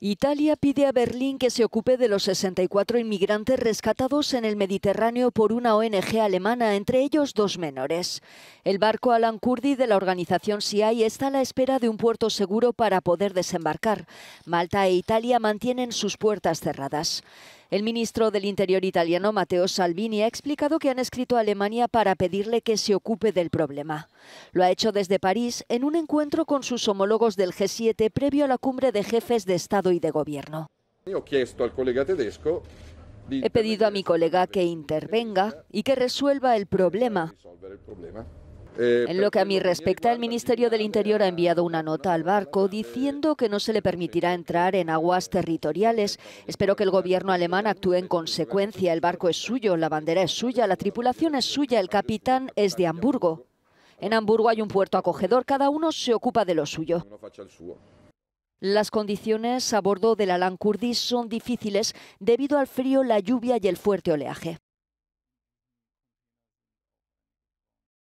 Italia pide a Berlín que se ocupe de los 64 inmigrantes rescatados en el Mediterráneo por una ONG alemana, entre ellos dos menores. El barco Alan Kurdi de la organización SIAI está a la espera de un puerto seguro para poder desembarcar. Malta e Italia mantienen sus puertas cerradas. El ministro del Interior italiano, Matteo Salvini, ha explicado que han escrito a Alemania para pedirle que se ocupe del problema. Lo ha hecho desde París en un encuentro con sus homólogos del G7 previo a la cumbre de jefes de Estado y de Gobierno. He pedido a mi colega que intervenga y que resuelva el problema. Eh, en lo que a mí respecta, el Ministerio del Interior ha enviado una nota al barco diciendo que no se le permitirá entrar en aguas territoriales. Espero que el gobierno alemán actúe en consecuencia. El barco es suyo, la bandera es suya, la tripulación es suya, el capitán es de Hamburgo. En Hamburgo hay un puerto acogedor, cada uno se ocupa de lo suyo. Las condiciones a bordo de la Kurdi son difíciles debido al frío, la lluvia y el fuerte oleaje.